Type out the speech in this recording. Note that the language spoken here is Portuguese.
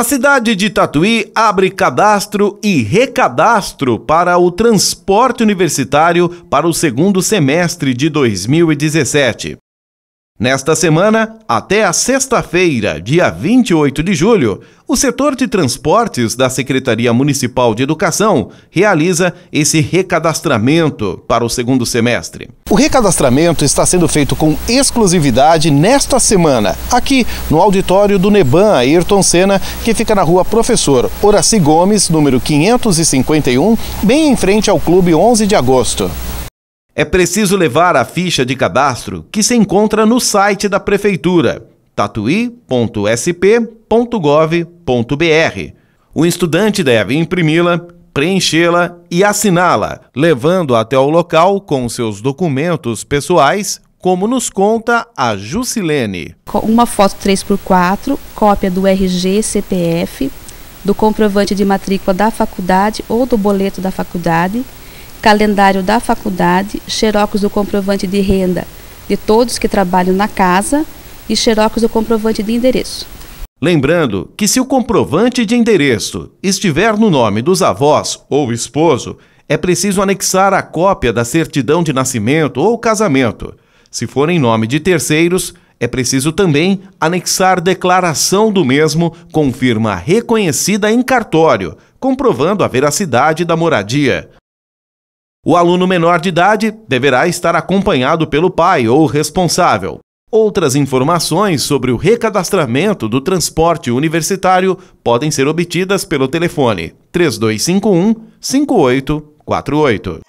A cidade de Tatuí abre cadastro e recadastro para o transporte universitário para o segundo semestre de 2017. Nesta semana, até a sexta-feira, dia 28 de julho, o setor de transportes da Secretaria Municipal de Educação realiza esse recadastramento para o segundo semestre. O recadastramento está sendo feito com exclusividade nesta semana, aqui no auditório do Neban Ayrton Senna, que fica na rua Professor Horaci Gomes, número 551, bem em frente ao Clube 11 de Agosto. É preciso levar a ficha de cadastro que se encontra no site da Prefeitura, tatuí.sp.gov.br. O estudante deve imprimi-la, preenchê-la e assiná-la, levando até o local com seus documentos pessoais, como nos conta a Jusilene. Uma foto 3x4, cópia do RG, CPF, do comprovante de matrícula da faculdade ou do boleto da faculdade, calendário da faculdade, xerox do comprovante de renda de todos que trabalham na casa e xerox do comprovante de endereço. Lembrando que se o comprovante de endereço estiver no nome dos avós ou esposo, é preciso anexar a cópia da certidão de nascimento ou casamento. Se for em nome de terceiros, é preciso também anexar declaração do mesmo com firma reconhecida em cartório, comprovando a veracidade da moradia. O aluno menor de idade deverá estar acompanhado pelo pai ou responsável. Outras informações sobre o recadastramento do transporte universitário podem ser obtidas pelo telefone 3251 5848.